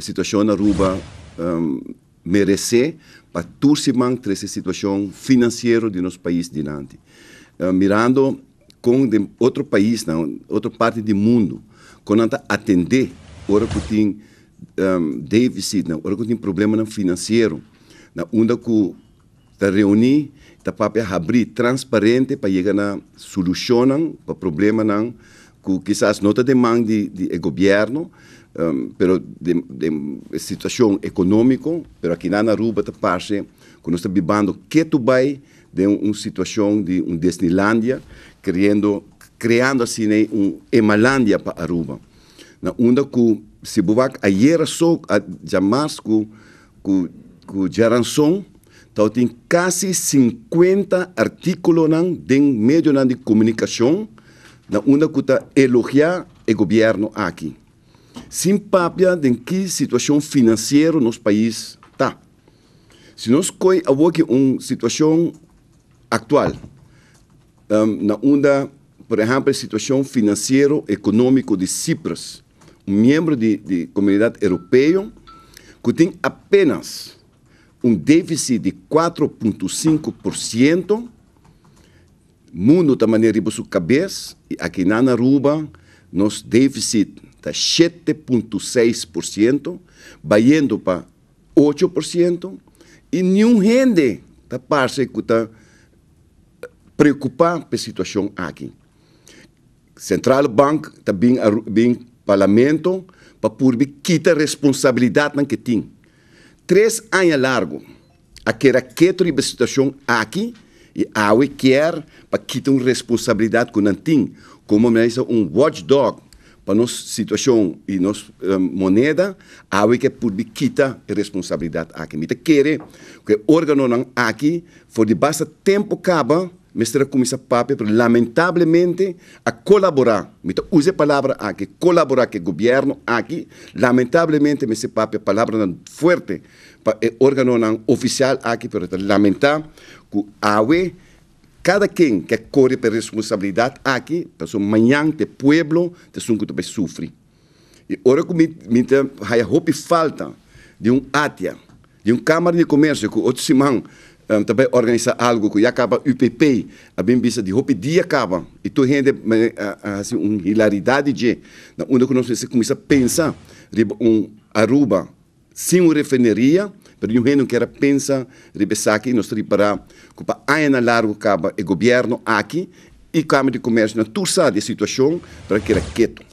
situação na Aruba um, ehm, merece para turciman essa situação financeira de nosso país diante. Ehm, mirando com de, outro país, não, outra parte do mundo, quando atender, ora que tem um, ehm, déficit, não, ora que tem problema não financeiro, na onda que está reunir, está para abrir transparente para chegar na solução para problema não, que quizás não demanda de, de governo, um, ehm, pero de, de situação econômica, pero aqui na Aruba te parece que nós estamos vivendo que tu vai de uma um situação de um Disneylandia, criando criando assim um Emalândia para Aruba. Na onda que se buvac ayer só a que que que Jaranson então tem quase 50 artículos de meio de comunicação na onda que está elogiar o governo aqui sem papia de que situação financeira nosso país está. Se nós coi uma situação atual, um, na onda, por exemplo, situação financeira econômica de Cipras, um membro de, comunidade europeia, que tem apenas um déficit de 4,5%, mundo da maneira de sua cabeça, e aqui na Aruba, nosso déficit 7,6%, vai indo para 8%, e nenhum rende da parte que está preocupado com a situação aqui. Central Bank está bem, bem parlamento para poder quitar a responsabilidade que tem. Três anos largo, aquela quieto de situação aqui, e a quer para quitar a responsabilidade que não tem, como é um watchdog para nossa situação e nossa uh, eh, moneda, há que por quitar a responsabilidade aqui. Mita quer que o órgão não aqui, foi de basta tempo acaba, mestre começa Papi, lamentavelmente, a colaborar. Mita use a palavra aqui, colaborar que o governo aqui, lamentavelmente, mestre papel, palavra não forte, para o eh, órgão não oficial aqui, para lamentar que a cada quem que corre pela responsabilidade aqui, para sua de pueblo, de que também sofre. E ora que me há falta de um átia, de um Câmara de Comércio, que outro simão um, eh, também organiza algo, que acaba UPP, a bem vista de hope dia acaba. E tu rende eh, eh, assim, uma hilaridade de, onde nós começamos a pensar, um Aruba, uma refineria, pero eu não quero pensar, repensar que nós para que na largo caba o governo aqui e Câmara de Comércio na tursa de situação para que era quieto.